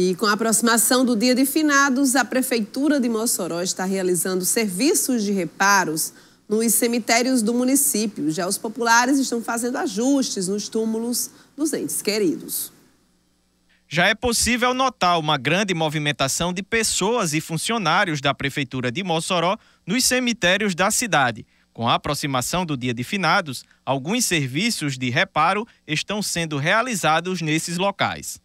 E com a aproximação do Dia de Finados, a Prefeitura de Mossoró está realizando serviços de reparos nos cemitérios do município. Já os populares estão fazendo ajustes nos túmulos dos entes queridos. Já é possível notar uma grande movimentação de pessoas e funcionários da Prefeitura de Mossoró nos cemitérios da cidade. Com a aproximação do Dia de Finados, alguns serviços de reparo estão sendo realizados nesses locais.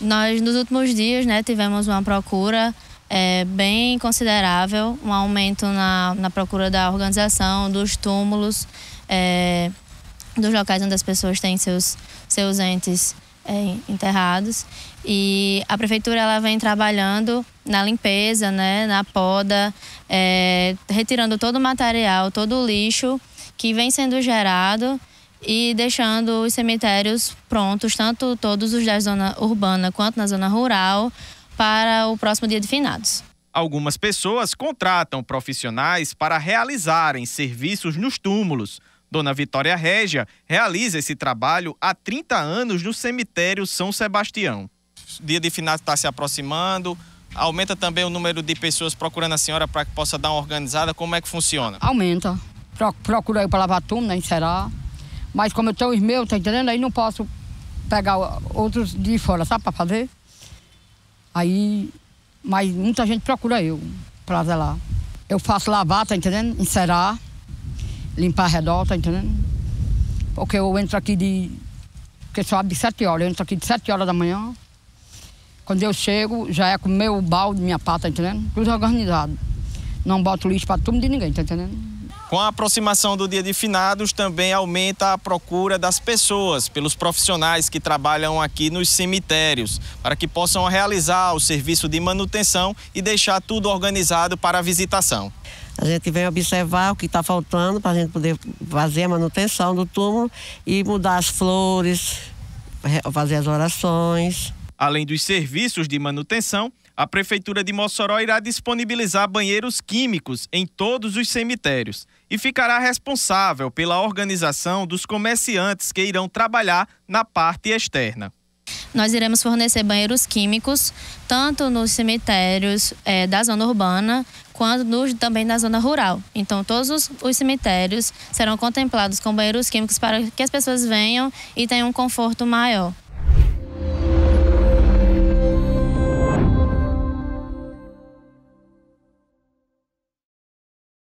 Nós, nos últimos dias, né, tivemos uma procura é, bem considerável, um aumento na, na procura da organização, dos túmulos, é, dos locais onde as pessoas têm seus, seus entes é, enterrados. E a prefeitura ela vem trabalhando na limpeza, né, na poda, é, retirando todo o material, todo o lixo que vem sendo gerado e deixando os cemitérios prontos, tanto todos os da zona urbana quanto na zona rural, para o próximo dia de finados. Algumas pessoas contratam profissionais para realizarem serviços nos túmulos. Dona Vitória Régia realiza esse trabalho há 30 anos no cemitério São Sebastião. O dia de finados está se aproximando, aumenta também o número de pessoas procurando a senhora para que possa dar uma organizada. Como é que funciona? Aumenta. Procura aí para lavar túmulo, né, encerar mas como eu tenho os meus, tá entendendo? Aí não posso pegar outros de fora, sabe, para fazer. Aí, mas muita gente procura eu para zelar. Eu faço lavar, tá entendendo? Encerar, limpar redor, tá entendendo? Porque eu entro aqui de. Porque só abre sete horas, eu entro aqui de sete horas da manhã. Quando eu chego, já é com o meu balde, minha pata, tá entendendo? Tudo organizado. Não boto lixo para tudo de ninguém, tá entendendo? Com a aproximação do dia de finados, também aumenta a procura das pessoas pelos profissionais que trabalham aqui nos cemitérios, para que possam realizar o serviço de manutenção e deixar tudo organizado para a visitação. A gente vem observar o que está faltando para a gente poder fazer a manutenção do túmulo e mudar as flores, fazer as orações. Além dos serviços de manutenção, a Prefeitura de Mossoró irá disponibilizar banheiros químicos em todos os cemitérios e ficará responsável pela organização dos comerciantes que irão trabalhar na parte externa. Nós iremos fornecer banheiros químicos tanto nos cemitérios é, da zona urbana quanto nos, também na zona rural. Então, todos os, os, cemitérios serão contemplados com banheiros químicos para que as pessoas venham e tenham um conforto maior.